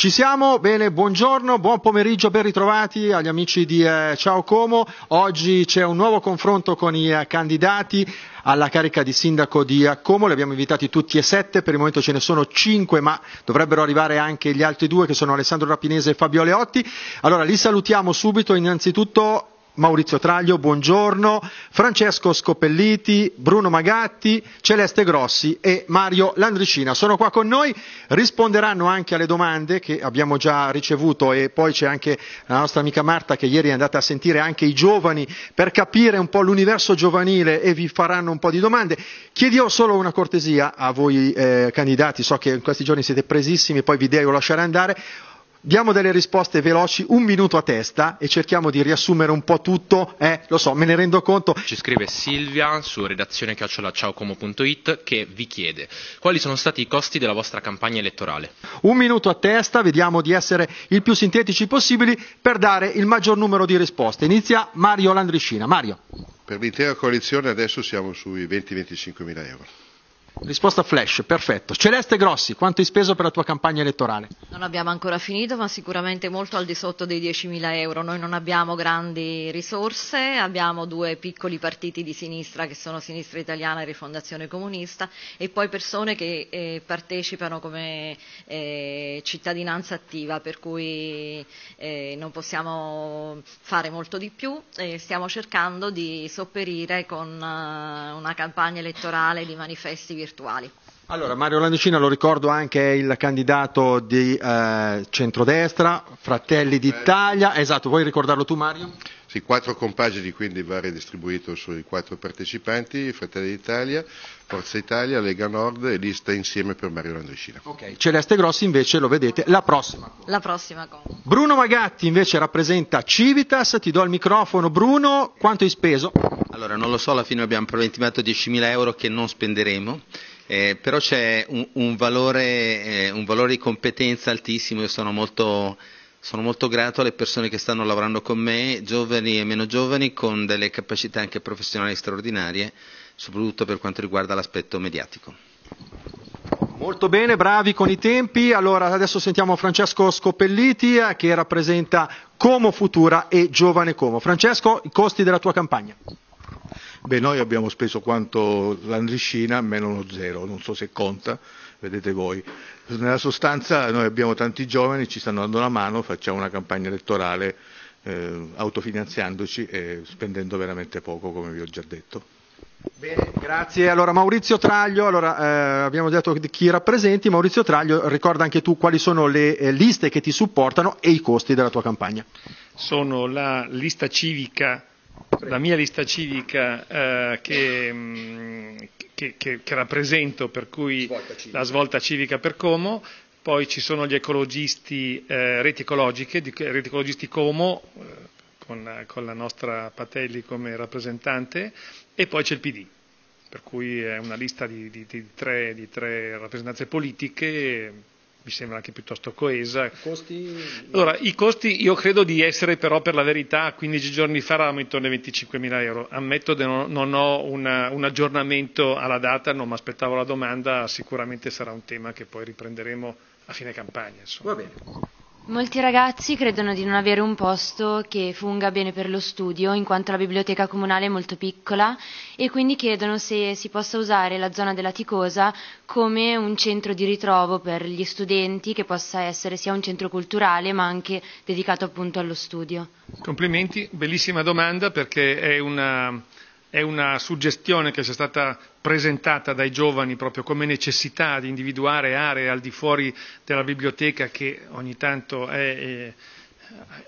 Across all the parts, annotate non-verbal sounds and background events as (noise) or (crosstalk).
Ci siamo? Bene, buongiorno, buon pomeriggio, ben ritrovati agli amici di eh, Ciao Como. Oggi c'è un nuovo confronto con i eh, candidati alla carica di sindaco di eh, Como, li abbiamo invitati tutti e sette, per il momento ce ne sono cinque, ma dovrebbero arrivare anche gli altri due che sono Alessandro Rapinese e Fabio Leotti. Allora li salutiamo subito, innanzitutto Maurizio Traglio, buongiorno, Francesco Scopelliti, Bruno Magatti, Celeste Grossi e Mario Landricina. Sono qua con noi, risponderanno anche alle domande che abbiamo già ricevuto e poi c'è anche la nostra amica Marta che ieri è andata a sentire anche i giovani per capire un po' l'universo giovanile e vi faranno un po' di domande. Chiedo solo una cortesia a voi eh, candidati, so che in questi giorni siete presissimi, poi vi devo lasciare andare diamo delle risposte veloci, un minuto a testa e cerchiamo di riassumere un po' tutto, eh, lo so, me ne rendo conto. Ci scrive Silvia su redazione chiocciolaciaocomo.it che vi chiede quali sono stati i costi della vostra campagna elettorale. Un minuto a testa, vediamo di essere il più sintetici possibili per dare il maggior numero di risposte. Inizia Mario Landriscina. Mario. Per l'intera coalizione adesso siamo sui 20-25 mila euro. Risposta flash, perfetto. Celeste Grossi, quanto hai speso per la tua campagna elettorale? Non abbiamo ancora finito, ma sicuramente molto al di sotto dei 10.000 euro. Noi non abbiamo grandi risorse, abbiamo due piccoli partiti di sinistra che sono Sinistra Italiana e Rifondazione Comunista e poi persone che eh, partecipano come eh, cittadinanza attiva, per cui eh, non possiamo fare molto di più. stiamo cercando di sopperire con uh, una campagna elettorale di manifesti virtuali. Allora, Mario Landicina, lo ricordo anche, è il candidato di eh, centrodestra, Fratelli d'Italia. Esatto, vuoi ricordarlo tu Mario? Sì, quattro compagini quindi va ridistribuito sui quattro partecipanti, Fratelli d'Italia, Forza Italia, Lega Nord e lista insieme per Mario Landrescina. Ok, Celeste Grossi invece lo vedete la prossima. La prossima Bruno Magatti invece rappresenta Civitas, ti do il microfono Bruno, quanto hai speso? Allora non lo so, alla fine abbiamo promettimato 10.000 euro che non spenderemo. Eh, però c'è un, un, valore, eh, un valore di competenza altissimo, io sono molto sono molto grato alle persone che stanno lavorando con me, giovani e meno giovani, con delle capacità anche professionali straordinarie, soprattutto per quanto riguarda l'aspetto mediatico. Molto bene, bravi con i tempi. Allora adesso sentiamo Francesco Scopelliti eh, che rappresenta Como Futura e Giovane Como. Francesco, i costi della tua campagna. Beh, noi abbiamo speso quanto l'Andriscina, meno uno zero, non so se conta, vedete voi. Nella sostanza noi abbiamo tanti giovani, ci stanno dando una mano, facciamo una campagna elettorale eh, autofinanziandoci e spendendo veramente poco, come vi ho già detto. Bene, grazie. Allora Maurizio Traglio, allora, eh, abbiamo detto chi rappresenti, Maurizio Traglio ricorda anche tu quali sono le eh, liste che ti supportano e i costi della tua campagna. Sono la lista civica, la mia lista civica eh, che, mm, che, che, che rappresento, per cui svolta la svolta civica per Como, poi ci sono gli ecologisti eh, reti ecologiche, di, reti ecologisti Como, eh, con, con, la nostra Patelli come rappresentante, e poi c'è il PD, per cui è una lista di, di, di tre, tre, rappresentanze politiche mi sembra anche piuttosto coesa. Costi... Allora, i costi io credo di essere però per la verità 15 giorni fa eravamo intorno ai 25 mila euro, ammetto che non, non ho una, un aggiornamento alla data, non mi aspettavo la domanda, sicuramente sarà un tema che poi riprenderemo a fine campagna. Insomma. Va bene. Molti ragazzi credono di non avere un posto che funga bene per lo studio, in quanto la biblioteca comunale è molto piccola, e quindi chiedono se si possa usare la zona della Ticosa come un centro di ritrovo per gli studenti, che possa essere sia un centro culturale ma anche dedicato appunto allo studio. Complimenti, bellissima domanda perché è una è una suggestione che è stata presentata dai giovani proprio come necessità di individuare aree al di fuori della biblioteca che ogni tanto è eh,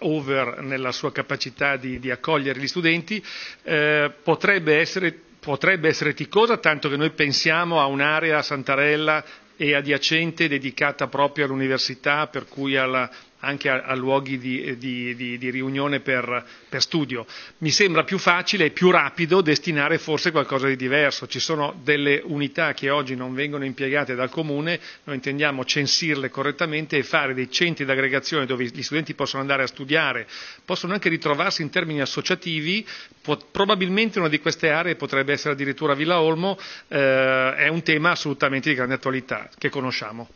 over nella sua capacità di, di accogliere gli studenti, eh, potrebbe, essere, potrebbe essere ticosa, tanto che noi pensiamo a un'area a Santarella e adiacente dedicata proprio all'università, per cui alla anche a, a luoghi di, eh, di, di, di riunione per, per, studio. Mi sembra più facile e più rapido destinare forse qualcosa di diverso. Ci sono delle unità che oggi non vengono impiegate dal comune, noi intendiamo censirle correttamente e fare dei centri d'aggregazione dove gli studenti possono andare a studiare, possono anche ritrovarsi in termini associativi, pot- probabilmente una di queste aree potrebbe essere addirittura Villa Olmo, eh, è un tema assolutamente di grande attualità che conosciamo.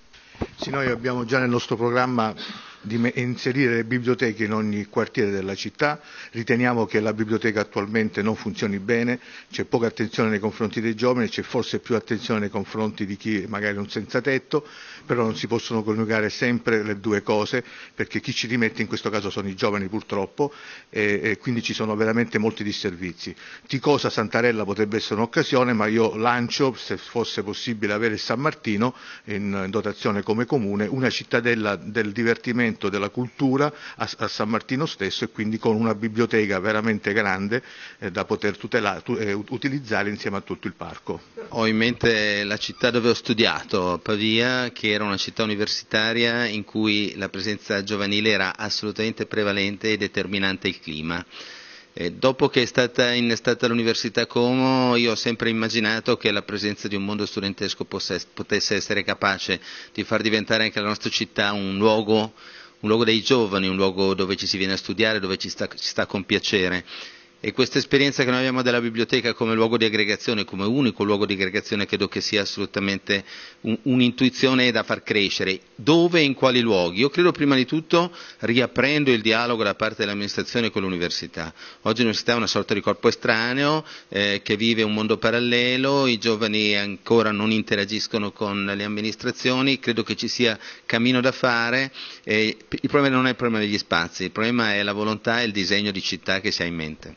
Sì, noi abbiamo già nel nostro programma di inserire le biblioteche in ogni quartiere della città, riteniamo che la biblioteca attualmente non funzioni bene, c'è poca attenzione nei confronti dei giovani, c'è forse più attenzione nei confronti di chi magari è un senza tetto, però non si possono coniugare sempre le due cose perché chi ci rimette in questo caso sono i giovani purtroppo e, e quindi ci sono veramente molti disservizi. Ticosa Santarella potrebbe essere un'occasione, ma io lancio, se fosse possibile, avere San Martino in dotazione come comune, una cittadella del divertimento, della cultura a, a San Martino stesso e quindi con una biblioteca veramente grande eh, da poter tutela, tu, eh, utilizzare insieme a tutto il parco. Ho in mente la città dove ho studiato, Pavia, che era una città universitaria in cui la presenza giovanile era assolutamente prevalente e determinante il clima dopo che è stata innestata l'Università Como, io ho sempre immaginato che la presenza di un mondo studentesco potesse essere capace di far diventare anche la nostra città un luogo, un luogo dei giovani, un luogo dove ci si viene a studiare, dove ci sta, ci sta con piacere e questa esperienza che noi abbiamo della biblioteca come luogo di aggregazione, come unico luogo di aggregazione, credo che sia assolutamente un'intuizione da far crescere. Dove e in quali luoghi? Io credo prima di tutto riaprendo il dialogo da parte dell'amministrazione con l'università. Oggi l'università è una sorta di corpo estraneo eh, che vive un mondo parallelo, i giovani ancora non interagiscono con le amministrazioni, credo che ci sia cammino da fare. Eh, il problema non è il problema degli spazi, il problema è la volontà e il disegno di città che si ha in mente.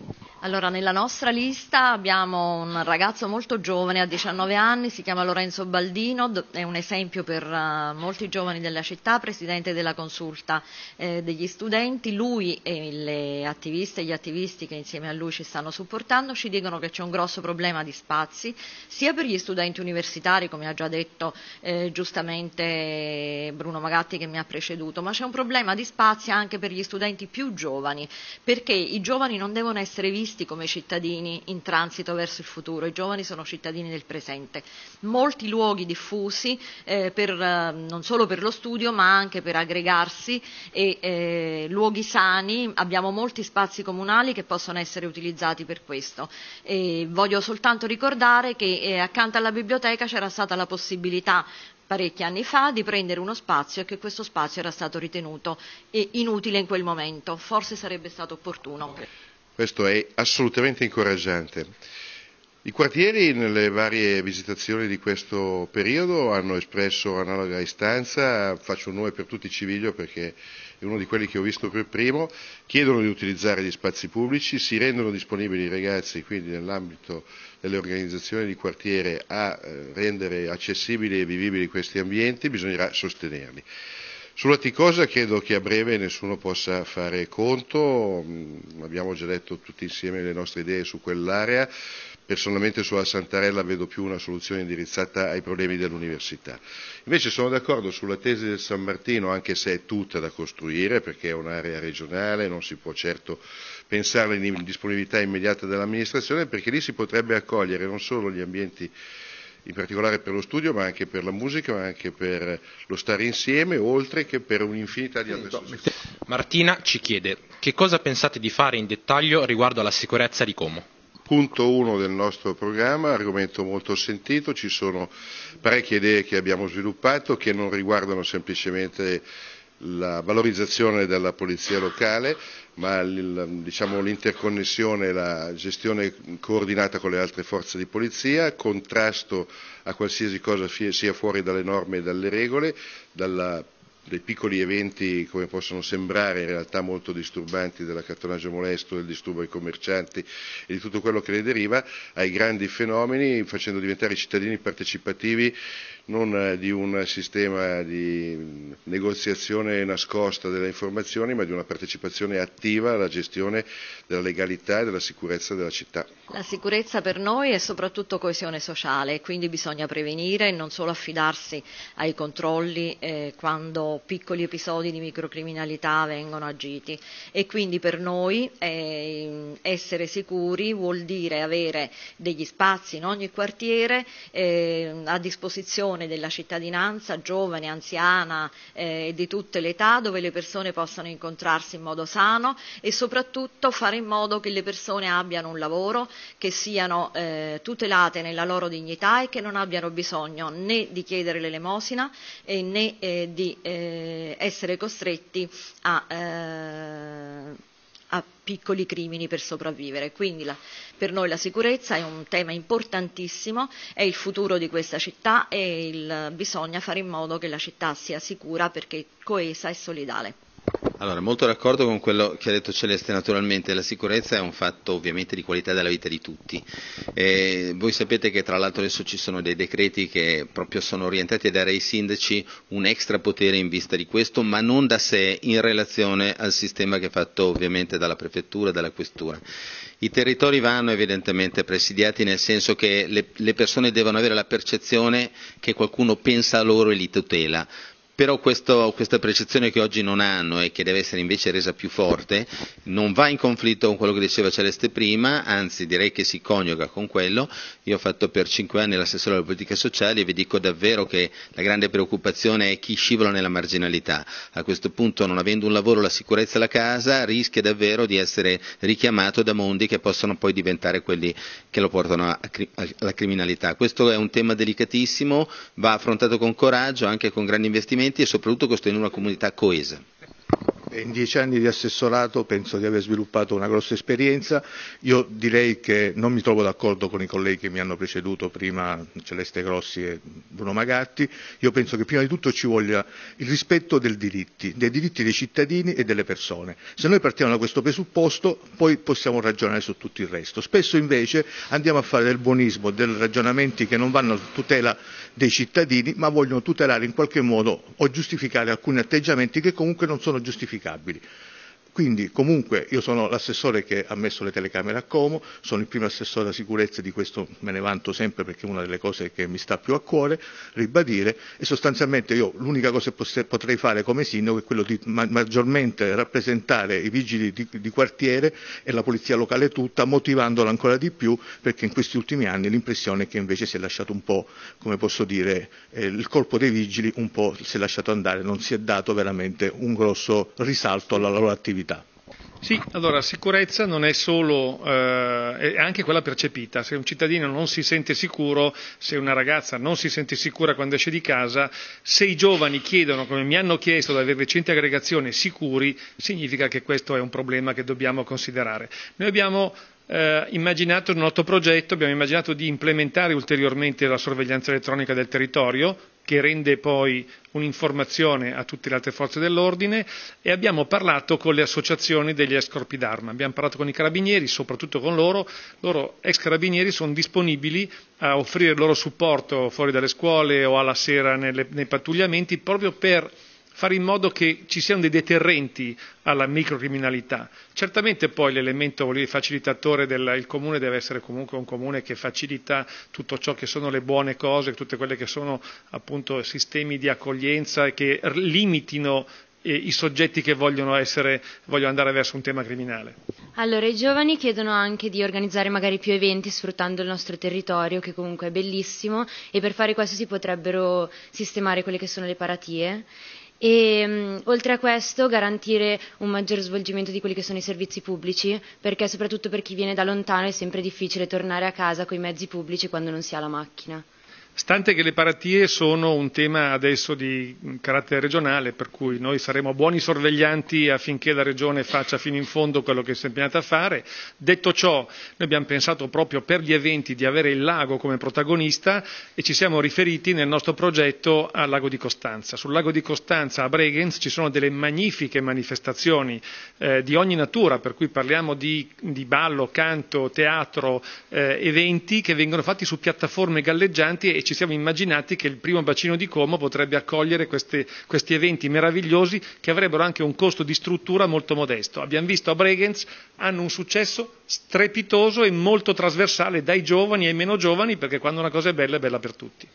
Allora, nella nostra lista abbiamo un ragazzo molto giovane, a 19 anni, si chiama Lorenzo Baldino, è un esempio per uh, molti giovani della città, presidente della consulta eh, degli studenti. Lui e le attiviste e gli attivisti che insieme a lui ci stanno supportando ci dicono che c'è un grosso problema di spazi, sia per gli studenti universitari, come ha già detto eh, giustamente Bruno Magatti che mi ha preceduto, ma c'è un problema di spazi anche per gli studenti più giovani, perché i giovani non devono essere visti visti come cittadini in transito verso il futuro, i giovani sono cittadini del presente. Molti luoghi diffusi eh, per, eh, non solo per lo studio ma anche per aggregarsi e eh, luoghi sani, abbiamo molti spazi comunali che possono essere utilizzati per questo. E voglio soltanto ricordare che eh, accanto alla biblioteca c'era stata la possibilità parecchi anni fa di prendere uno spazio e che questo spazio era stato ritenuto eh, inutile in quel momento. Forse sarebbe stato opportuno. Okay. Questo è assolutamente incoraggiante. I quartieri nelle varie visitazioni di questo periodo hanno espresso analoga istanza, faccio un nome per tutti i civiglio perché è uno di quelli che ho visto per primo, chiedono di utilizzare gli spazi pubblici, si rendono disponibili i ragazzi quindi nell'ambito delle organizzazioni di quartiere a eh, rendere accessibili e vivibili questi ambienti, bisognerà sostenerli. Sulla Ticosa credo che a breve nessuno possa fare conto, mm, abbiamo già detto tutti insieme le nostre idee su quell'area, personalmente sulla Santarella vedo più una soluzione indirizzata ai problemi dell'università. Invece sono d'accordo sulla tesi del San Martino, anche se è tutta da costruire, perché è un'area regionale, non si può certo pensare in disponibilità immediata dell'amministrazione, perché lì si potrebbe accogliere non solo gli ambienti in particolare per lo studio, ma anche per la musica, ma anche per lo stare insieme, oltre che per un'infinità di altre cose. Martina ci chiede che cosa pensate di fare in dettaglio riguardo alla sicurezza di Como. Punto 1 del nostro programma, argomento molto sentito, ci sono parecchie idee che abbiamo sviluppato che non riguardano semplicemente la valorizzazione della polizia locale, ma diciamo, l'interconnessione e la gestione coordinata con le altre forze di polizia, contrasto a qualsiasi cosa sia fuori dalle norme e dalle regole, dalla dei piccoli eventi come possono sembrare in realtà molto disturbanti dell'accattonaggio molesto, del disturbo ai commercianti e di tutto quello che ne deriva, ai grandi fenomeni facendo diventare i cittadini partecipativi non eh, di un sistema di negoziazione nascosta delle informazioni, ma di una partecipazione attiva alla gestione della legalità e della sicurezza della città. La sicurezza per noi è soprattutto coesione sociale, quindi bisogna prevenire e non solo affidarsi ai controlli eh, quando piccoli episodi di microcriminalità vengono agiti. E quindi per noi eh, essere sicuri vuol dire avere degli spazi in ogni quartiere eh, a disposizione promozione della cittadinanza giovane, anziana eh, e eh, di tutte le età, dove le persone possano incontrarsi in modo sano e soprattutto fare in modo che le persone abbiano un lavoro, che siano eh, tutelate nella loro dignità e che non abbiano bisogno né di chiedere l'elemosina né eh, di eh, essere costretti a eh, a piccoli crimini per sopravvivere. Quindi la, per noi la sicurezza è un tema importantissimo, è il futuro di questa città e il, bisogna fare in modo che la città sia sicura perché coesa e solidale. Allora, molto d'accordo con quello che ha detto Celeste, naturalmente la sicurezza è un fatto ovviamente di qualità della vita di tutti. E voi sapete che tra l'altro adesso ci sono dei decreti che proprio sono orientati a dare ai sindaci un extra potere in vista di questo, ma non da sé in relazione al sistema che è fatto ovviamente dalla prefettura e dalla questura. I territori vanno evidentemente presidiati nel senso che le, le persone devono avere la percezione che qualcuno pensa a loro e li tutela però questo, questa percezione che oggi non hanno e che deve essere invece resa più forte non va in conflitto con quello che diceva Celeste prima, anzi direi che si coniuga con quello. Io ho fatto per cinque anni l'assessore alle politiche sociali e vi dico davvero che la grande preoccupazione è chi scivola nella marginalità. A questo punto non avendo un lavoro, la sicurezza e la casa rischia davvero di essere richiamato da mondi che possono poi diventare quelli che lo portano alla criminalità. Questo è un tema delicatissimo, va affrontato con coraggio, anche con grandi investimenti complimenti e soprattutto costruendo una comunità coesa in dieci anni di assessorato penso di aver sviluppato una grossa esperienza. Io direi che non mi trovo d'accordo con i colleghi che mi hanno preceduto prima, Celeste Grossi e Bruno Magatti. Io penso che prima di tutto ci voglia il rispetto dei diritti, dei diritti dei cittadini e delle persone. Se noi partiamo da questo presupposto, poi possiamo ragionare su tutto il resto. Spesso invece andiamo a fare del buonismo, dei ragionamenti che non vanno a tutela dei cittadini, ma vogliono tutelare in qualche modo o giustificare alcuni atteggiamenti che comunque non sono giustificati applicabili. Quindi comunque io sono l'assessore che ha messo le telecamere a Como, sono il primo assessore alla sicurezza di questo me ne vanto sempre perché è una delle cose che mi sta più a cuore, ribadire e sostanzialmente io l'unica cosa che potrei fare come sindaco è quello di maggiormente rappresentare i vigili di, di, quartiere e la polizia locale tutta motivandola ancora di più perché in questi ultimi anni l'impressione è che invece si è lasciato un po', come posso dire, eh, il corpo dei vigili un po' si è lasciato andare, non si è dato veramente un grosso risalto alla loro attività attività. Sì, allora sicurezza non è solo, eh, è anche quella percepita. Se un cittadino non si sente sicuro, se una ragazza non si sente sicura quando esce di casa, se i giovani chiedono, come mi hanno chiesto dalle recenti aggregazioni, sicuri, significa che questo è un problema che dobbiamo considerare. Noi abbiamo eh, immaginato un noto progetto, abbiamo immaginato di implementare ulteriormente la sorveglianza elettronica del territorio, che rende poi un'informazione a tutte le altre forze dell'ordine e abbiamo parlato con le associazioni degli ex corpi d'arma, abbiamo parlato con i carabinieri, soprattutto con loro, loro ex carabinieri sono disponibili a offrire il loro supporto fuori dalle scuole o alla sera nelle, nei pattugliamenti proprio per fare in modo che ci siano dei deterrenti alla microcriminalità. Certamente poi l'elemento facilitatore del comune deve essere comunque un comune che facilita tutto ciò che sono le buone cose, tutti quelli che sono appunto sistemi di accoglienza che limitino eh, i soggetti che vogliono, essere, vogliono, andare verso un tema criminale. Allora, i giovani chiedono anche di organizzare magari più eventi sfruttando il nostro territorio, che comunque è bellissimo, e per fare questo si potrebbero sistemare quelle che sono le paratie e oltre a questo garantire un maggior svolgimento di quelli che sono i servizi pubblici perché soprattutto per chi viene da lontano è sempre difficile tornare a casa con i mezzi pubblici quando non si ha la macchina. Stante che le paratie sono un tema adesso di mm, carattere regionale, per cui noi saremo buoni sorveglianti affinché la Regione faccia fino in fondo quello che si è impegnata a fare, detto ciò noi abbiamo pensato proprio per gli eventi di avere il lago come protagonista e ci siamo riferiti nel nostro progetto al lago di Costanza. Sul lago di Costanza a Bregenz ci sono delle magnifiche manifestazioni eh, di ogni natura, per cui parliamo di, di ballo, canto, teatro, eh, eventi che vengono fatti su piattaforme galleggianti e ci siamo immaginati che il primo bacino di Como potrebbe accogliere queste, questi eventi meravigliosi che avrebbero anche un costo di struttura molto modesto. Abbiamo visto a Bregenz hanno un successo strepitoso e molto trasversale dai giovani ai meno giovani perché quando una cosa è bella è bella per tutti.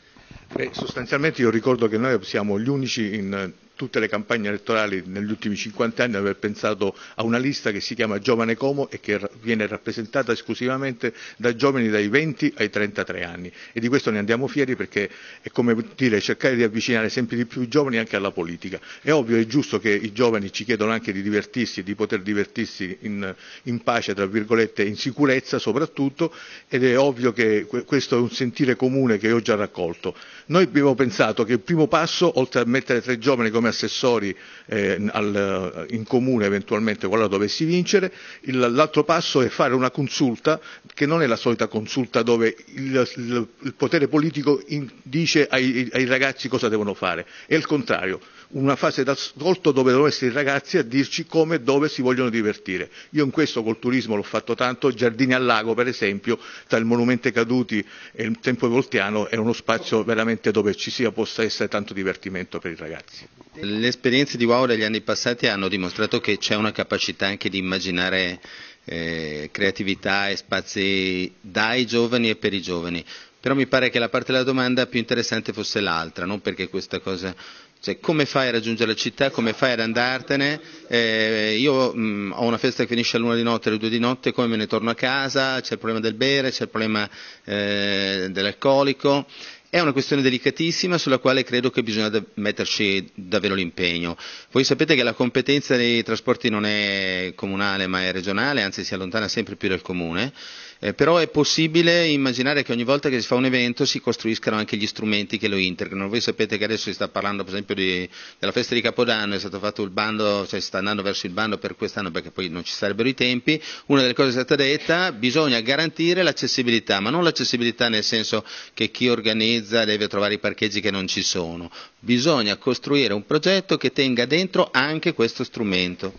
Beh, sostanzialmente io ricordo che noi siamo gli unici in tutte le campagne elettorali negli ultimi 50 anni ad aver pensato a una lista che si chiama Giovane Como e che viene rappresentata esclusivamente da giovani dai 20 ai 33 anni e di questo ne andiamo fieri perché è come dire cercare di avvicinare sempre di più i giovani anche alla politica. È ovvio e giusto che i giovani ci chiedono anche di divertirsi e di poter divertirsi in, in pace, tra virgolette, in sicurezza soprattutto ed è ovvio che questo è un sentire comune che io ho già raccolto. Noi abbiamo pensato che il primo passo, oltre a mettere tre giovani come come assessori eh, al, in comune eventualmente qualora dovessi vincere, l'altro passo è fare una consulta che non è la solita consulta dove il, il, il potere politico in, dice ai, ai ragazzi cosa devono fare, è il contrario una fase d'ascolto dove dovrebbero essere i ragazzi a dirci come e dove si vogliono divertire. Io in questo col turismo l'ho fatto tanto, Giardini al Lago per esempio, tra il Monumento ai Caduti e il Tempo Voltiano è uno spazio veramente dove ci sia, possa essere tanto divertimento per i ragazzi. Le esperienze di Wow degli anni passati hanno dimostrato che c'è una capacità anche di immaginare eh, creatività e spazi dai giovani e per i giovani. Però mi pare che la parte della domanda più interessante fosse l'altra, non perché questa cosa cioè, come fai a raggiungere la città, come fai ad andartene? Eh, io mh, mm, ho una festa che finisce all'una di notte, alle due di notte, come me ne torno a casa? C'è il problema del bere, c'è il problema eh, dell'alcolico. È una questione delicatissima sulla quale credo che bisogna da- metterci davvero l'impegno. Voi sapete che la competenza dei trasporti non è comunale ma è regionale, anzi si allontana sempre più dal comune. Eh, però è possibile immaginare che ogni volta che si fa un evento si costruiscano anche gli strumenti che lo integrano. Voi sapete che adesso si sta parlando per esempio di, della festa di Capodanno, è stato fatto il bando, cioè si sta andando verso il bando per quest'anno perché poi non ci sarebbero i tempi. Una delle cose che è stata detta, bisogna garantire l'accessibilità, ma non l'accessibilità nel senso che chi organizza deve trovare i parcheggi che non ci sono. Bisogna costruire un progetto che tenga dentro anche questo strumento.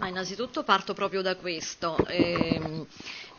Ma innanzitutto parto proprio da questo. Ehm,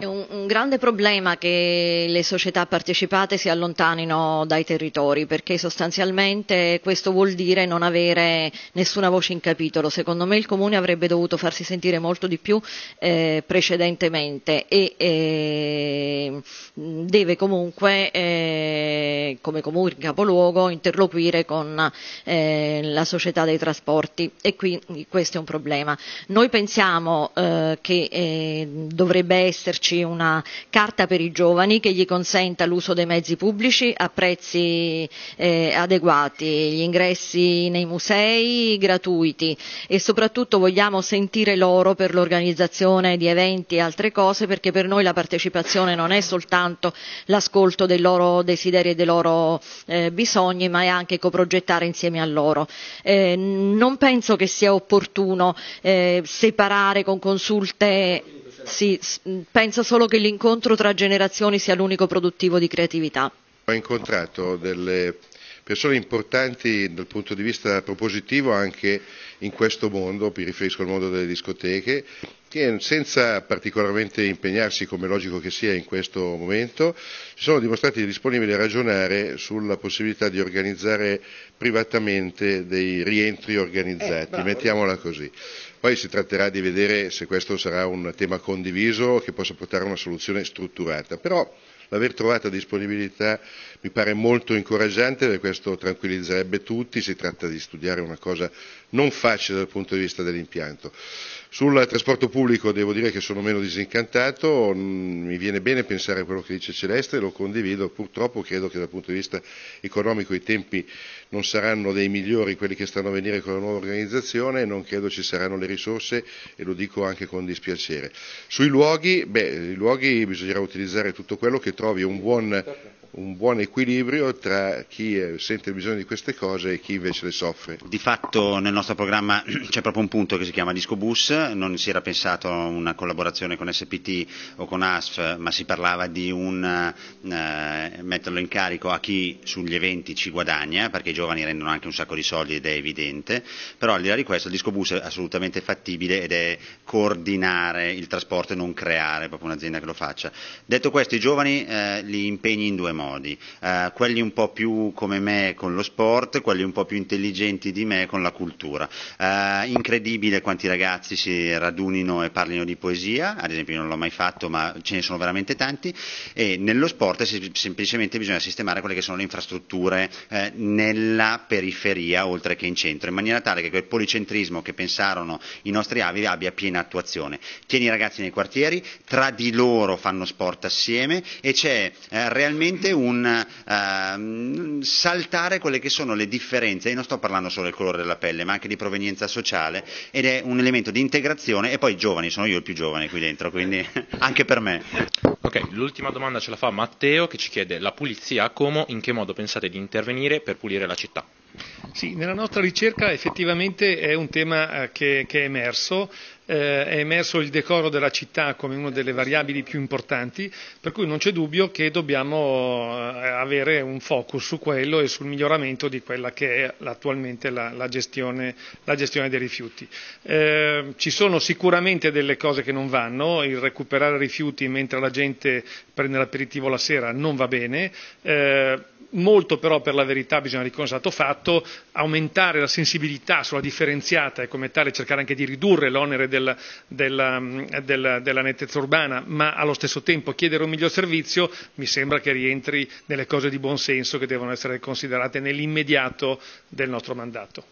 è un, un, grande problema che le società partecipate si allontanino dai territori perché sostanzialmente questo vuol dire non avere nessuna voce in capitolo. Secondo me il Comune avrebbe dovuto farsi sentire molto di più eh, precedentemente e eh, deve comunque, eh, come Comune capoluogo, interloquire con eh, la società dei trasporti e quindi questo è un problema. Noi pensiamo eh, che eh, dovrebbe esserci darci una carta per i giovani che gli consenta l'uso dei mezzi pubblici a prezzi eh, adeguati, gli ingressi nei musei gratuiti e soprattutto vogliamo sentire loro per l'organizzazione di eventi e altre cose perché per noi la partecipazione non è soltanto l'ascolto dei loro desideri e dei loro eh, bisogni ma è anche coprogettare insieme a loro. Eh, non penso che sia opportuno eh, separare con consulte sì, mm, pensa solo che l'incontro tra generazioni sia l'unico produttivo di creatività. Ho incontrato delle persone importanti dal punto di vista propositivo anche in questo mondo, mi riferisco al mondo delle discoteche, che senza particolarmente impegnarsi, come è logico che sia in questo momento, si sono dimostrati disponibili a ragionare sulla possibilità di organizzare privatamente dei rientri eh, organizzati, eh, mettiamola così. Poi si tratterà di vedere se questo sarà un tema condiviso che possa portare a una soluzione strutturata. Però l'aver trovata disponibilità mi pare molto incoraggiante e questo tranquillizzerebbe tutti, si tratta di studiare una cosa non facile dal punto di vista dell'impianto. Sul trasporto pubblico devo dire che sono meno disincantato, mm, mi viene bene pensare a quello che dice Celeste, lo condivido, purtroppo credo che dal punto di vista economico i tempi non saranno dei migliori quelli che stanno a venire con la nuova organizzazione, e non credo ci saranno le risorse e lo dico anche con dispiacere. Sui luoghi, beh, i luoghi bisognerà utilizzare tutto quello che trovi un buon un buon equilibrio tra chi eh, sente bisogno di queste cose e chi invece le soffre. Di fatto nel nostro programma (clears throat) c'è proprio un punto che si chiama Discobus, non si era pensato a una collaborazione con SPT o con ASF, ma si parlava di un, eh, metterlo in carico a chi sugli eventi ci guadagna, perché i giovani rendono anche un sacco di soldi ed è evidente, però al di là di questo il Discobus è assolutamente fattibile ed è coordinare il trasporto e non creare proprio un'azienda che lo faccia. Detto questo, i giovani eh, li impegni in due modi modi, eh, quelli un po' più come me con lo sport, quelli un po' più intelligenti di me con la cultura. Eh, incredibile quanti ragazzi si radunino e parlino di poesia, ad esempio io non l'ho mai fatto ma ce ne sono veramente tanti e nello sport si, semplicemente bisogna sistemare quelle che sono le infrastrutture eh, nella periferia oltre che in centro, in maniera tale che quel policentrismo che pensarono i nostri avi abbia piena attuazione. Tieni i ragazzi nei quartieri, tra di loro fanno sport assieme e c'è eh, realmente un uh, saltare quelle che sono le differenze, e non sto parlando solo del colore della pelle, ma anche di provenienza sociale, ed è un elemento di integrazione, e poi giovani, sono io il più giovane qui dentro, quindi (laughs) anche per me. Ok, l'ultima domanda ce la fa Matteo che ci chiede la pulizia a Como, in che modo pensate di intervenire per pulire la città? Sì, nella nostra ricerca effettivamente è un tema eh, che, che è emerso eh, è emerso il decoro della città come una delle variabili più importanti, per cui non c'è dubbio che dobbiamo eh, avere un focus su quello e sul miglioramento di quella che è attualmente la, la, gestione, la gestione, dei rifiuti. Eh, ci sono sicuramente delle cose che non vanno, il recuperare rifiuti mentre la gente prende l'aperitivo la sera non va bene, eh, molto però per la verità bisogna riconoscere è stato fatto, aumentare la sensibilità sulla differenziata e come tale cercare anche di ridurre l'onere della del, della, mm, della, della, nettezza urbana, ma allo stesso tempo chiedere un miglior servizio mi sembra che rientri nelle cose di buon senso che devono essere considerate nell'immediato del nostro mandato.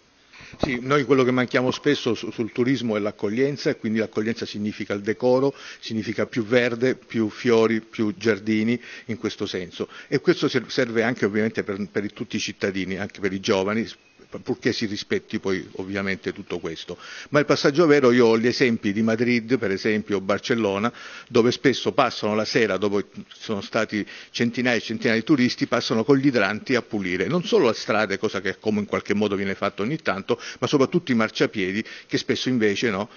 Sì, noi quello che manchiamo spesso sul turismo è l'accoglienza, e quindi l'accoglienza significa il decoro, significa più verde, più fiori, più giardini in questo senso. E questo serve anche ovviamente per, per tutti i cittadini, anche per i giovani, purché si rispetti poi ovviamente tutto questo. Ma il passaggio vero, io ho gli esempi di Madrid, per esempio, o Barcellona, dove spesso passano la sera, dopo sono stati centinaia e centinaia di turisti, passano con gli idranti a pulire non solo la strade, cosa che come in qualche modo viene fatto ogni tanto, ma soprattutto i marciapiedi che spesso invece no,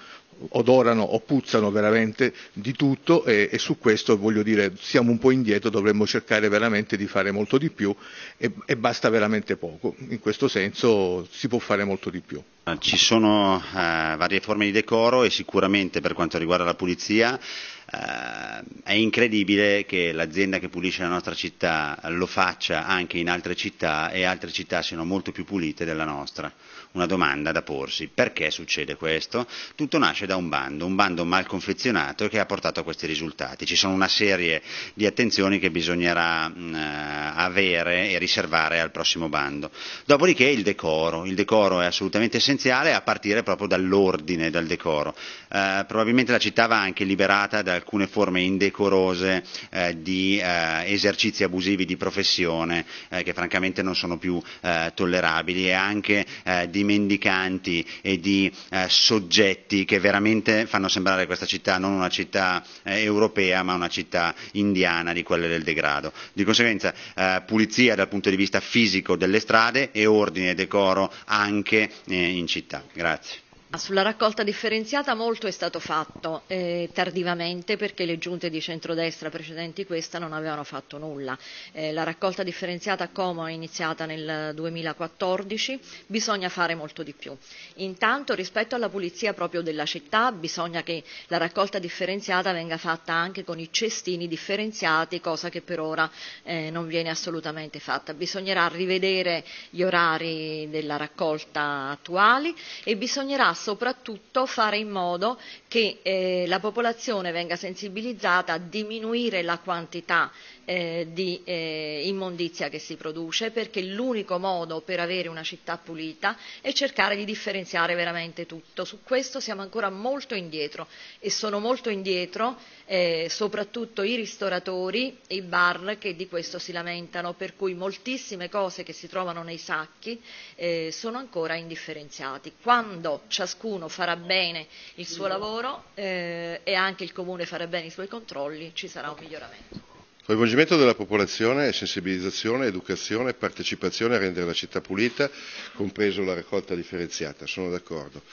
odorano o puzzano veramente di tutto e, e, su questo voglio dire siamo un po' indietro, dovremmo cercare veramente di fare molto di più e, e basta veramente poco. In questo senso si può fare molto di più. Ci sono eh, varie forme di decoro e sicuramente per quanto riguarda la pulizia eh, è incredibile che l'azienda che pulisce la nostra città lo faccia anche in altre città e altre città siano molto più pulite della nostra una domanda da porsi. Perché succede questo? Tutto nasce da un bando, un bando mal confezionato che ha portato a questi risultati. Ci sono una serie di attenzioni che bisognerà mh, avere e riservare al prossimo bando. Dopodiché il decoro. Il decoro è assolutamente essenziale a partire proprio dall'ordine, dal decoro. Eh, probabilmente la città va anche liberata da alcune forme indecorose eh, di eh, esercizi abusivi di professione eh, che francamente non sono più eh, tollerabili e anche eh, di di mendicanti e di eh, soggetti che veramente fanno sembrare questa città non una città eh, europea ma una città indiana di quelle del degrado. Di conseguenza eh, pulizia dal punto di vista fisico delle strade e ordine e decoro anche eh, in città. Grazie. Sulla raccolta differenziata molto è stato fatto eh, tardivamente perché le giunte di centrodestra precedenti questa non avevano fatto nulla. Eh, la raccolta differenziata a Como è iniziata nel 2014, bisogna fare molto di più. Intanto rispetto alla pulizia proprio della città bisogna che la raccolta differenziata venga fatta anche con i cestini differenziati, cosa che per ora eh, non viene assolutamente fatta. Bisognerà rivedere gli orari della raccolta attuali e bisognerà soprattutto fare in modo che eh, la popolazione venga sensibilizzata a diminuire la quantità eh, di eh, immondizia che si produce, perché l'unico modo per avere una città pulita è cercare di differenziare veramente tutto. Su questo siamo ancora molto indietro e sono molto indietro eh, soprattutto i ristoratori e i bar che di questo si lamentano, per cui moltissime cose che si trovano nei sacchi eh, sono ancora indifferenziate. Quando ciascuno farà bene il suo lavoro eh, e anche il Comune farà bene i suoi controlli, ci sarà un miglioramento. Coinvolgimento della popolazione, sensibilizzazione, educazione e partecipazione a rendere la città pulita, compreso la raccolta differenziata, sono d'accordo.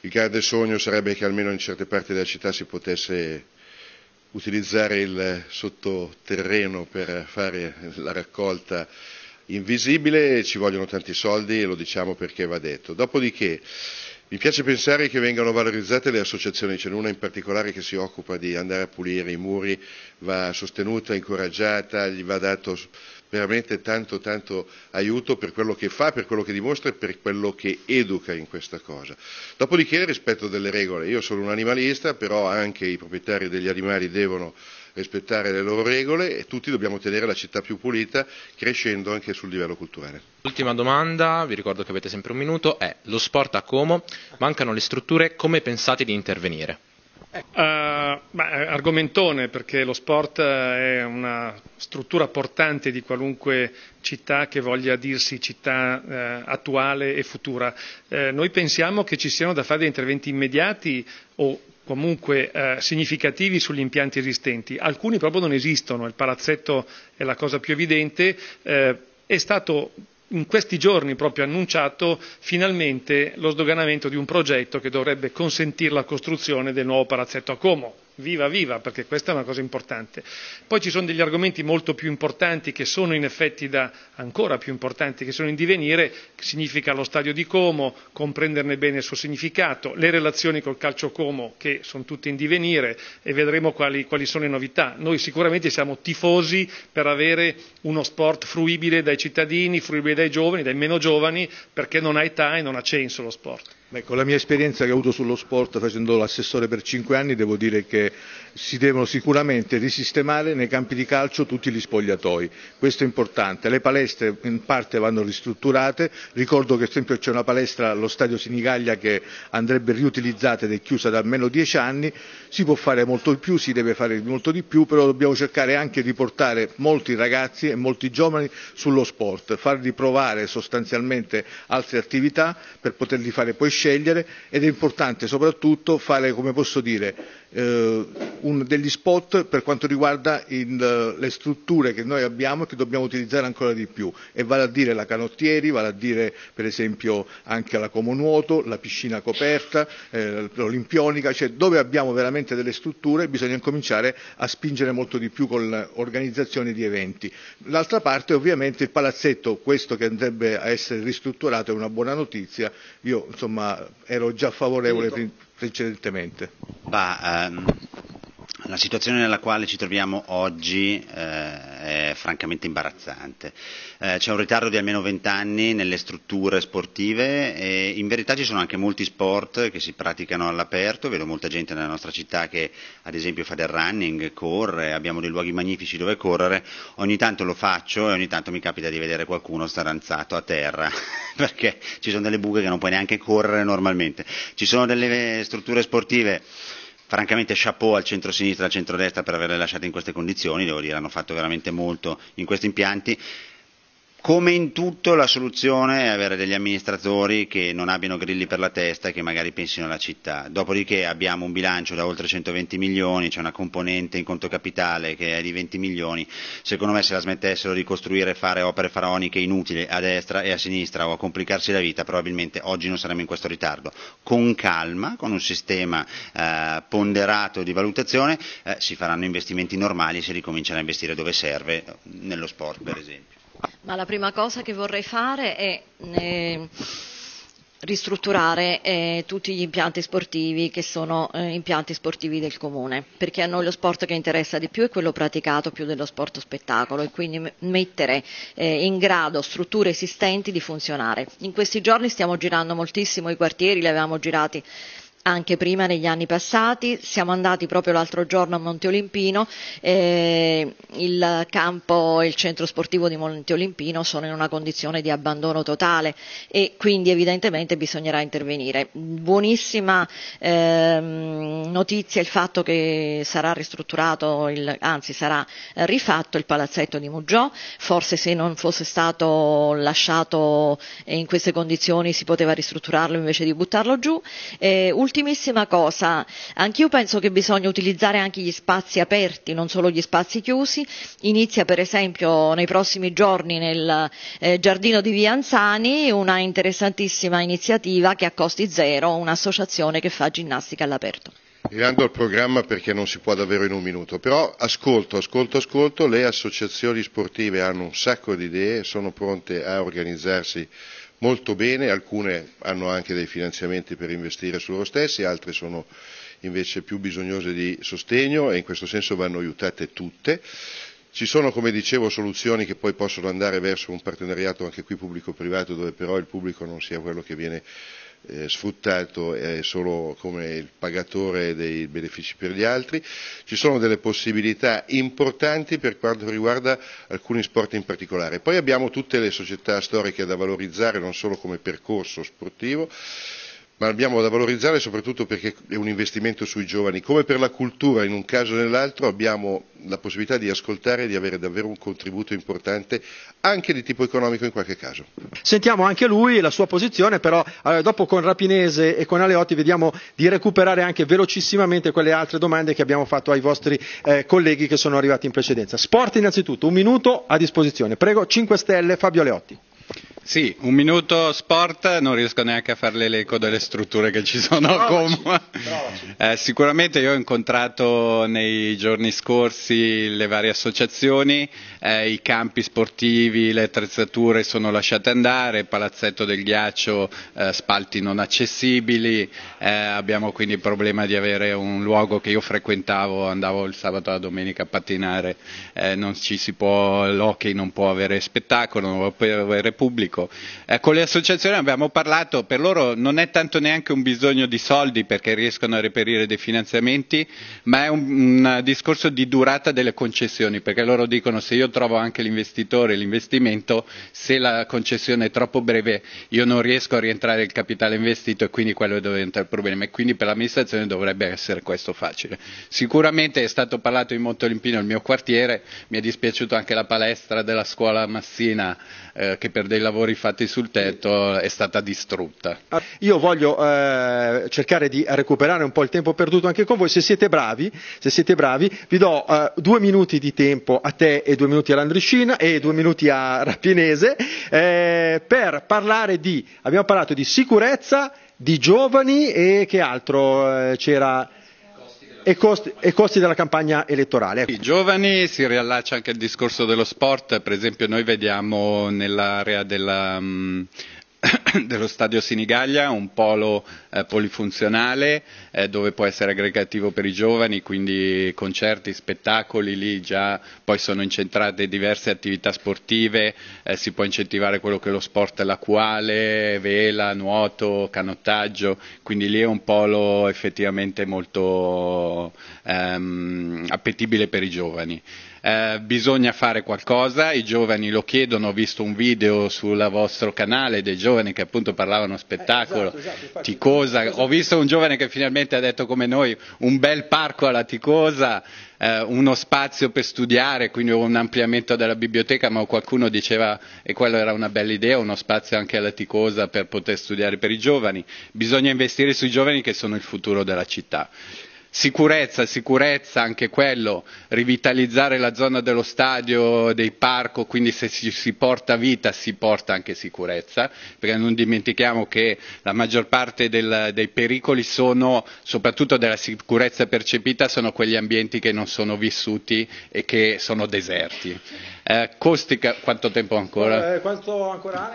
Il grande sogno sarebbe che almeno in certe parti della città si potesse utilizzare il sottoterreno per fare la raccolta invisibile, ci vogliono tanti soldi e lo diciamo perché va detto. Dopodiché mi piace pensare che vengano valorizzate le associazioni, c'è una in particolare che si occupa di andare a pulire i muri, va sostenuta, incoraggiata, gli va dato veramente tanto tanto aiuto per quello che fa, per quello che dimostra e per quello che educa in questa cosa. Dopodiché rispetto delle regole, io sono un animalista, però anche i proprietari degli animali devono rispettare le loro regole e tutti dobbiamo tenere la città più pulita crescendo anche sul livello culturale. L'ultima domanda, vi ricordo che avete sempre un minuto, è lo sport a Como, mancano le strutture, come pensate di intervenire? Uh, beh, argomentone perché lo sport eh, è una struttura portante di qualunque città che voglia dirsi città eh, attuale e futura. Eh, noi pensiamo che ci siano da fare degli interventi immediati o comunque eh, significativi sugli impianti esistenti. Alcuni proprio non esistono, il palazzetto è la cosa più evidente, eh, è stato in questi giorni proprio annunciato finalmente lo sdoganamento di un progetto che dovrebbe consentire la costruzione del nuovo palazzetto a Como, viva viva, perché questa è una cosa importante. Poi ci sono degli argomenti molto più importanti che sono in effetti da, ancora più importanti, che sono in divenire, che significa lo stadio di Como, comprenderne bene il suo significato, le relazioni col calcio Como che sono tutte in divenire e vedremo quali, quali sono le novità. Noi sicuramente siamo tifosi per avere uno sport fruibile dai cittadini, fruibile dai giovani, dai meno giovani, perché non ha età e non ha censo lo sport. Beh, con la mia esperienza che ho avuto sullo sport facendo l'assessore per cinque anni devo dire che si devono sicuramente risistemare nei campi di calcio tutti gli spogliatoi questo è importante le palestre in parte vanno ristrutturate ricordo che ad esempio c'è una palestra allo stadio sinigaglia che andrebbe riutilizzata ed è chiusa da almeno dieci anni si può fare molto di più si deve fare molto di più però dobbiamo cercare anche di portare molti ragazzi e molti giovani sullo sport farli provare sostanzialmente altre attività per poterli fare poi scegliere ed è importante soprattutto fare come posso dire eh, un, degli spot per quanto riguarda il, eh, le strutture che noi abbiamo e che dobbiamo utilizzare ancora di più, e vale a dire la canottieri, vale a dire per esempio anche la comonuoto, la piscina coperta, eh, l'olimpionica, cioè dove abbiamo veramente delle strutture bisogna cominciare a spingere molto di più con l'organizzazione di eventi. D'altra parte ovviamente il palazzetto, questo che andrebbe a essere ristrutturato è una buona notizia, io insomma ero già favorevole. Finito precedentemente. La situazione nella quale ci troviamo oggi eh, è francamente imbarazzante. Eh, c'è un ritardo di almeno 20 anni nelle strutture sportive e in verità ci sono anche molti sport che si praticano all'aperto, vedo molta gente nella nostra città che ad esempio fa del running, corre, abbiamo dei luoghi magnifici dove correre, ogni tanto lo faccio e ogni tanto mi capita di vedere qualcuno staranzato a terra (laughs) perché ci sono delle buche che non puoi neanche correre normalmente. Ci sono delle strutture sportive francamente chapeau al centro-sinistra e al centro-destra per averle lasciate in queste condizioni, devo dire, hanno fatto veramente molto in questi impianti come in tutto la soluzione è avere degli amministratori che non abbiano grilli per la testa e che magari pensino alla città. Dopodiché abbiamo un bilancio da oltre 120 milioni, c'è una componente in conto capitale che è di 20 milioni. Secondo me se la smettessero di costruire e fare opere faraoniche inutili a destra e a sinistra o a complicarsi la vita, probabilmente oggi non saremmo in questo ritardo. Con calma, con un sistema eh, ponderato di valutazione, eh, si faranno investimenti normali e si ricomincerà a investire dove serve, nello sport per esempio ma la prima cosa che vorrei fare è eh, ristrutturare eh, tutti gli impianti sportivi che sono eh, impianti sportivi del comune, perché a noi lo sport che interessa di più è quello praticato più dello sport spettacolo e quindi mettere eh, in grado strutture esistenti di funzionare. In questi giorni stiamo girando moltissimo i quartieri, li avevamo girati anche prima negli anni passati. Siamo andati proprio l'altro giorno a Monte Olimpino, eh, il campo e il centro sportivo di Monte Olimpino sono in una condizione di abbandono totale e quindi evidentemente bisognerà intervenire. Buonissima ehm, notizia il fatto che sarà ristrutturato, il, anzi sarà rifatto il palazzetto di Muggiò, forse se non fosse stato lasciato in queste condizioni si poteva ristrutturarlo invece di buttarlo giù. Eh, ultimissima cosa, anch'io penso che bisogna utilizzare anche gli spazi aperti, non solo gli spazi chiusi. Inizia per esempio nei prossimi giorni nel eh, giardino di Via Anzani una interessantissima iniziativa che a costi zero, un'associazione che fa ginnastica all'aperto. Tirando al programma perché non si può davvero in un minuto, però ascolto, ascolto, ascolto, le associazioni sportive hanno un sacco di idee, sono pronte a organizzarsi molto bene alcune hanno anche dei finanziamenti per investire su loro stessi, altre sono invece più bisognose di sostegno e in questo senso vanno aiutate tutte. Ci sono, come dicevo, soluzioni che poi possono andare verso un partenariato anche qui pubblico-privato, dove però il pubblico non sia quello che viene eh, sfruttato eh, solo come il pagatore dei benefici per gli altri. Ci sono delle possibilità importanti per quanto riguarda alcuni sport in particolare. Poi abbiamo tutte le società storiche da valorizzare non solo come percorso sportivo, ma abbiamo da valorizzare soprattutto perché è un investimento sui giovani. come per la cultura in un caso o nell'altro abbiamo la possibilità di ascoltare e di avere davvero un contributo importante anche di tipo economico in qualche caso. Sentiamo anche lui la sua posizione, però eh, dopo con Rapinese e con Aleotti vediamo di recuperare anche velocissimamente quelle altre domande che abbiamo fatto ai vostri eh, colleghi che sono arrivati in precedenza. Sport innanzitutto, un minuto a disposizione. Prego, 5 Stelle, Fabio Aleotti. Sì, un minuto sport, non riesco neanche a fare l'elenco delle strutture che ci sono. Provaci, provaci. Eh, sicuramente io ho incontrato nei giorni scorsi le varie associazioni, eh, i campi sportivi, le attrezzature sono lasciate andare, il palazzetto del ghiaccio, eh, spalti non accessibili, eh, abbiamo quindi il problema di avere un luogo che io frequentavo, andavo il sabato e la domenica a pattinare, eh, può, l'hockey non può avere spettacolo, non può avere pubblico. Eh, con le associazioni abbiamo parlato, per loro non è tanto neanche un bisogno di soldi perché riescono a reperire reperire dei finanziamenti ma è un discorso di durata delle concessioni perché loro dicono se io trovo anche l'investitore e l'investimento se la concessione è troppo breve io non riesco a rientrare il capitale investito e quindi quello è dove entra il problema e quindi per l'amministrazione dovrebbe essere questo facile. Sicuramente è stato parlato di Montolimpino, il mio quartiere, mi è dispiaciuto anche la palestra della scuola Massina eh, che per dei lavori fatti sul tetto è stata distrutta. Io voglio eh, cercare di recuperare un po' il tempo tempo perduto anche con voi. Se siete bravi, se siete bravi vi do eh, due minuti di tempo a te e due minuti all'Andricina e due minuti a Rapinese eh, per parlare di, abbiamo parlato di sicurezza, di giovani e che altro eh, c'era? E costi, e costi, della campagna elettorale. I giovani si riallaccia anche al discorso dello sport, per esempio noi vediamo nell'area della, mm, (coughs) dello stadio Sinigaglia, un polo eh, polifunzionale eh, dove può essere aggregativo per i giovani, quindi concerti, spettacoli, lì già poi sono incentrate diverse attività sportive, eh, si può incentivare quello che è lo sport lacuale, vela, nuoto, canottaggio, quindi lì è un polo effettivamente molto ehm, appetibile per i giovani. Eh, bisogna fare qualcosa, i giovani lo chiedono, ho visto un video sul vostro canale dei giovani che appunto parlavano spettacolo, eh, esatto, esatto, ticosa. Esatto. Ho visto un giovane che finalmente ha detto come noi un bel parco alla ticosa, eh, uno spazio per studiare, quindi un ampliamento della biblioteca, ma qualcuno diceva, e quella era una bella idea, uno spazio anche alla ticosa per poter studiare per i giovani. Bisogna investire sui giovani che sono il futuro della città sicurezza sicurezza anche quello rivitalizzare la zona dello stadio dei parco quindi se ci si porta vita si porta anche sicurezza perché non dimentichiamo che la maggior parte dei pericoli soprattutto della sicurezza percepita sono quegli ambienti che non sono vissuti e che sono deserti. Eh, costi quanto tempo ancora? Eh, quanto ancora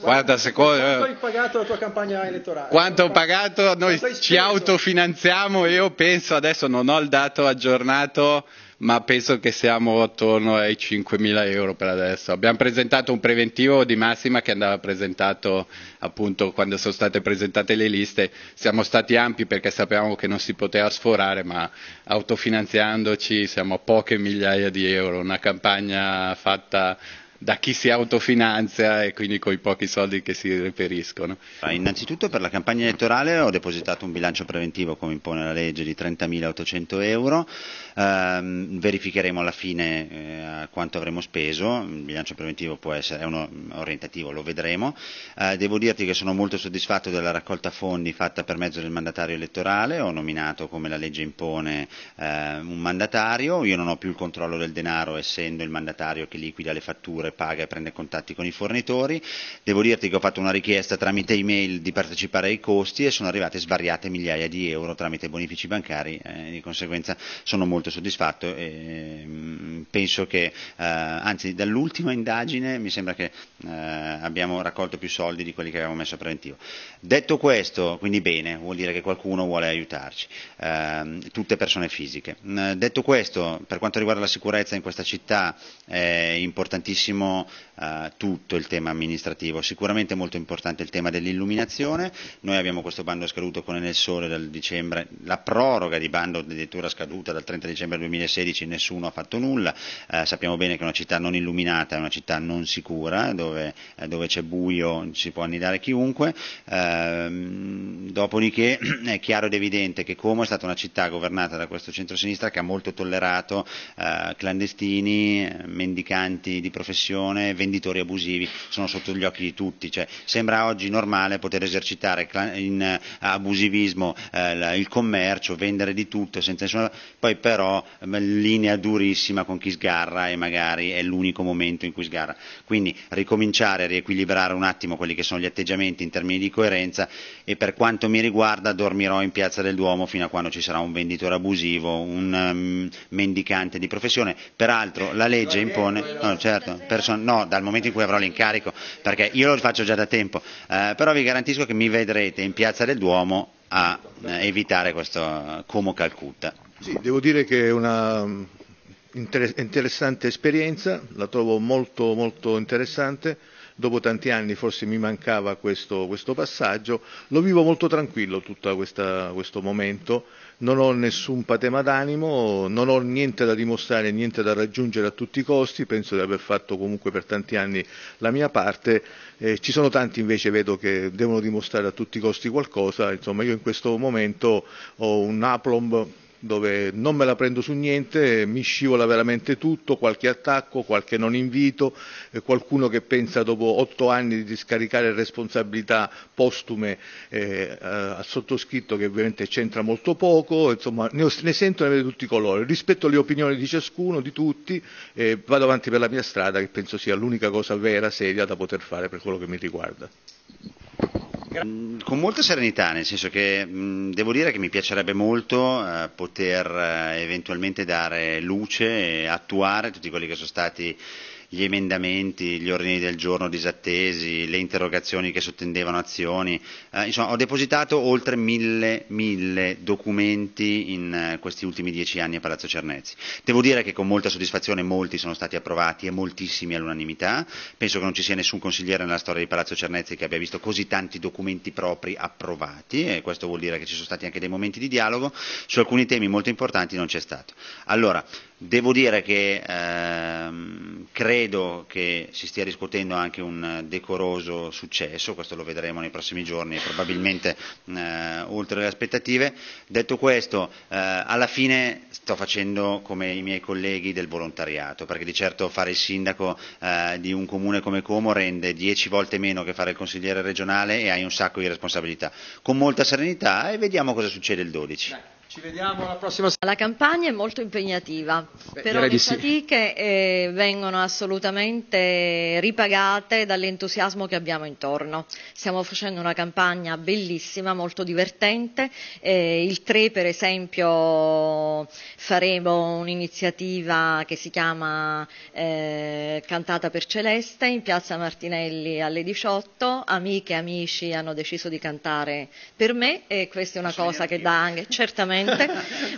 Guarda, secondo... Quanto hai pagato la tua campagna elettorale? Quanto ho pagato? Noi ci autofinanziamo e io penso penso adesso non ho il dato aggiornato, ma penso che siamo attorno ai 5.000 euro per adesso. Abbiamo presentato un preventivo di massima che andava presentato appunto quando sono state presentate le liste. Siamo stati ampi perché sapevamo che non si poteva sforare, ma autofinanziandoci siamo a poche migliaia di euro. Una campagna fatta da chi si autofinanzia e quindi con i pochi soldi che si reperiscono. Innanzitutto per la campagna elettorale ho depositato un bilancio preventivo come impone la legge di 30.800 euro, ehm, verificheremo alla fine eh, quanto avremo speso, il bilancio preventivo può essere uno mm, orientativo, lo vedremo. Eh, devo dirti che sono molto soddisfatto della raccolta fondi fatta per mezzo del mandatario elettorale, ho nominato come la legge impone eh, un mandatario, io non ho più il controllo del denaro essendo il mandatario che liquida le fatture paga e prende contatti con i fornitori. Devo dirti che ho fatto una richiesta tramite email di partecipare ai costi e sono arrivate svariate migliaia di euro tramite bonifici bancari, eh, di conseguenza sono molto soddisfatto e mm, penso che, eh, anzi dall'ultima indagine mi sembra che eh, abbiamo raccolto più soldi di quelli che avevamo messo a preventivo. Detto questo, quindi bene, vuol dire che qualcuno vuole aiutarci, ehm, tutte persone fisiche. Mm, detto questo, per quanto riguarda la sicurezza in questa città è importantissimo も Eh, tutto il tema amministrativo. Sicuramente è molto importante il tema dell'illuminazione, noi abbiamo questo bando scaduto con Enel Sole dal dicembre, la proroga di bando addirittura scaduta dal 30 dicembre 2016, nessuno ha fatto nulla, eh, sappiamo bene che una città non illuminata è una città non sicura, dove, eh, dove c'è buio si può annidare chiunque, ehm, dopodiché (clears throat) è chiaro ed evidente che Como è stata una città governata da questo centro-sinistra che ha molto tollerato eh, clandestini, mendicanti di professione, venditori venditori abusivi sono sotto gli occhi di tutti. Cioè, sembra oggi normale poter esercitare in eh, abusivismo eh, il commercio, vendere di tutto, nessuna... poi però linea durissima con chi sgarra e magari è l'unico momento in cui sgarra. Quindi ricominciare a riequilibrare un attimo quelli che sono gli atteggiamenti in termini di coerenza e per quanto mi riguarda dormirò in piazza del Duomo fino a quando ci sarà un venditore abusivo, un um, mendicante di professione. Peraltro la legge impone... Eh, no, certo, person... no, dal momento in cui avrò l'incarico, perché io lo faccio già da tempo, eh, però vi garantisco che mi vedrete in Piazza del Duomo a eh, evitare questo Como eh, Calcutta. Sì, devo dire che è una mm, inter interessante esperienza, la trovo molto, molto interessante dopo tanti anni forse mi mancava questo, questo, passaggio, lo vivo molto tranquillo tutto questo momento non ho nessun patema d'animo, non ho niente da dimostrare, niente da raggiungere a tutti i costi, penso di aver fatto comunque per tanti anni la mia parte, eh, ci sono tanti invece vedo che devono dimostrare a tutti i costi qualcosa, insomma io in questo momento ho un aplomb dove non me la prendo su niente, mi scivola veramente tutto, qualche attacco, qualche non invito, eh, qualcuno che pensa dopo otto anni di scaricare responsabilità postume eh, eh al sottoscritto che ovviamente c'entra molto poco, insomma ne, ho, ne sento e ne vedo tutti i colori. Rispetto alle opinioni di ciascuno, di tutti, eh, vado avanti per la mia strada che penso sia l'unica cosa vera, seria da poter fare per quello che mi riguarda. Mm, con molta serenità, nel senso che mh, mm, devo dire che mi piacerebbe molto eh, poter eh, eventualmente dare luce e attuare tutti quelli che sono stati gli emendamenti, gli ordini del giorno disattesi, le interrogazioni che sottendevano azioni. Eh, insomma, ho depositato oltre mille, mille documenti in eh, questi ultimi dieci anni a Palazzo Cernezzi. Devo dire che con molta soddisfazione molti sono stati approvati e moltissimi all'unanimità. Penso che non ci sia nessun consigliere nella storia di Palazzo Cernezzi che abbia visto così tanti documenti propri approvati e questo vuol dire che ci sono stati anche dei momenti di dialogo. Su alcuni temi molto importanti non c'è stato. Allora, devo dire che ehm, credo credo che si stia riscuotendo anche un eh, decoroso successo, questo lo vedremo nei prossimi giorni, probabilmente eh, oltre le aspettative. Detto questo, eh, alla fine sto facendo come i miei colleghi del volontariato, perché di certo fare il sindaco eh, di un comune come Como rende dieci volte meno che fare il consigliere regionale e hai un sacco di responsabilità. Con molta serenità e vediamo cosa succede il 12. Ci vediamo alla prossima La campagna è molto impegnativa, Beh, però le fatiche eh, vengono assolutamente ripagate dall'entusiasmo che abbiamo intorno. Stiamo facendo una campagna bellissima, molto divertente. Eh, il 3 per esempio faremo un'iniziativa che si chiama eh, Cantata per Celeste in piazza Martinelli alle 18. Amiche e amici hanno deciso di cantare per me e questa è una cosa che dà anche certamente assolutamente,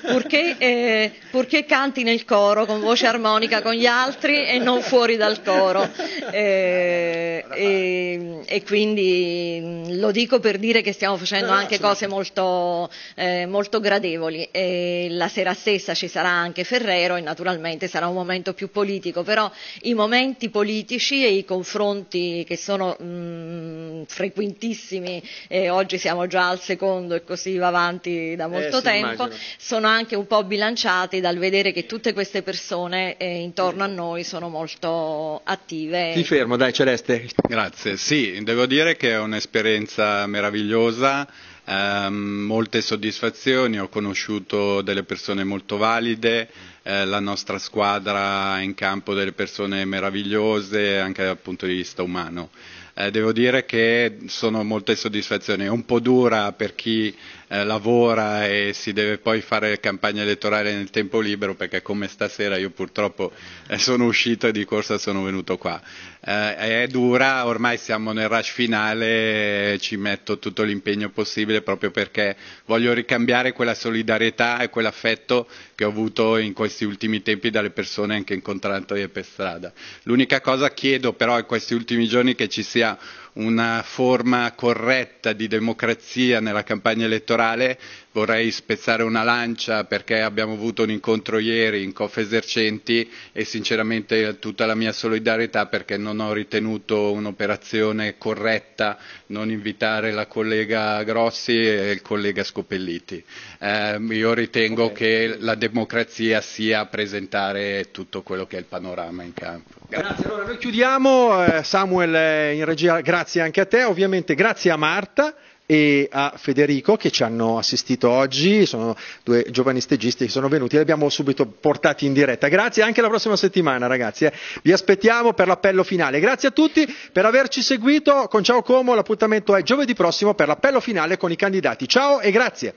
purché, eh, purché, canti nel coro con voce armonica con gli altri e non fuori dal coro. Eh, e, e, quindi mm, lo dico per dire che stiamo facendo anche cose molto, eh, molto gradevoli. E la sera stessa ci sarà anche Ferrero e naturalmente sarà un momento più politico, però i momenti politici e i confronti che sono mh, mm, frequentissimi, oggi siamo già al secondo e così va avanti da molto eh tempo. Sì, campo sono anche un po' bilanciati dal vedere che tutte queste persone eh, intorno a noi sono molto attive. Ti fermo, dai Celeste. Grazie, sì, devo dire che è un'esperienza meravigliosa. Eh, molte soddisfazioni, ho conosciuto delle persone molto valide, eh, la nostra squadra in campo delle persone meravigliose anche dal punto di vista umano. Eh, devo dire che sono molte soddisfazioni, è un po' dura per chi eh, lavora e si deve poi fare campagna elettorale nel tempo libero perché come stasera io purtroppo eh, sono uscito e di corsa sono venuto qua. Eh, è dura, ormai siamo nel rush finale, eh, ci metto tutto l'impegno possibile proprio perché voglio ricambiare quella solidarietà e quell'affetto che ho avuto in questi ultimi tempi dalle persone anche incontrate per strada. L'unica cosa chiedo però in questi ultimi giorni che ci sia una forma corretta di democrazia nella campagna elettorale vorrei spezzare una lancia perché abbiamo avuto un incontro ieri in Esercenti e sinceramente tutta la mia solidarietà perché non ho ritenuto un'operazione corretta non invitare la collega Grossi e il collega Scopelliti. Eh, io ritengo okay. che la democrazia sia presentare tutto quello che è il panorama in campo. grazie. Allora noi chiudiamo, eh, Samuel eh, in regia, grazie anche a te, ovviamente grazie a Marta e a Federico che ci hanno assistito oggi, sono due giovani stagisti che sono venuti e li abbiamo subito portati in diretta. Grazie anche la prossima settimana ragazzi, eh. vi aspettiamo per l'appello finale. Grazie a tutti per averci seguito, con Ciao Como l'appuntamento è giovedì prossimo per l'appello finale con i candidati. Ciao e grazie!